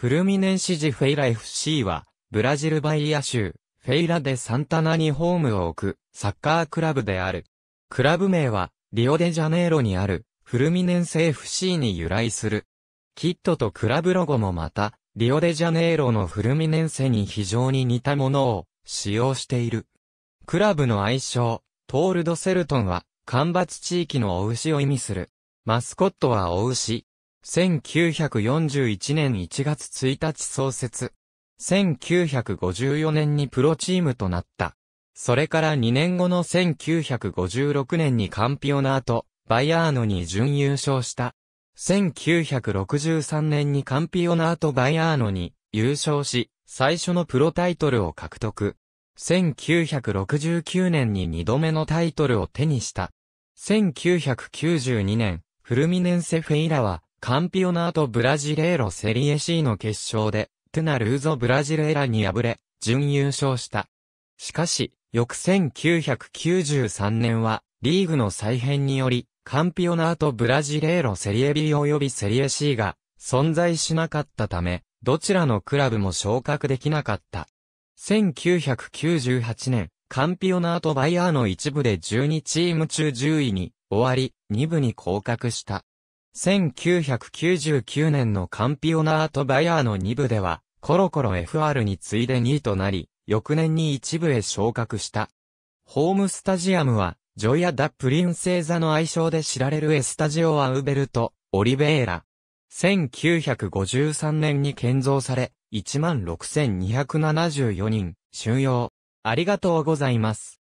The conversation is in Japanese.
フルミネンシジフェイラ FC は、ブラジルバイア州、フェイラでサンタナにホームを置く、サッカークラブである。クラブ名は、リオデジャネイロにある、フルミネンセ FC に由来する。キットとクラブロゴもまた、リオデジャネイロのフルミネンセに非常に似たものを使用している。クラブの愛称、トールドセルトンは、干ばつ地域のお牛を意味する。マスコットはお牛、1941年1月1日創設。1954年にプロチームとなった。それから2年後の1956年にカンピオナート、バイアーノに準優勝した。1963年にカンピオナート・バイアーノに優勝し、最初のプロタイトルを獲得。1969年に2度目のタイトルを手にした。1992年、フルミネンセ・フェイラはカンピオナートブラジレーロセリエ C の決勝で、トゥナルーゾブラジレーラに敗れ、準優勝した。しかし、翌1993年は、リーグの再編により、カンピオナートブラジレーロセリエ B 及びセリエ C が存在しなかったため、どちらのクラブも昇格できなかった。1998年、カンピオナートバイヤーの一部で12チーム中10位に終わり、2部に降格した。1999年のカンピオナートバヤーの2部では、コロコロ FR に次いで2位となり、翌年に1部へ昇格した。ホームスタジアムは、ジョイア・ダ・プリンセーザの愛称で知られるエスタジオ・アウベルト、オリベーラ。1953年に建造され、16,274人、収容。ありがとうございます。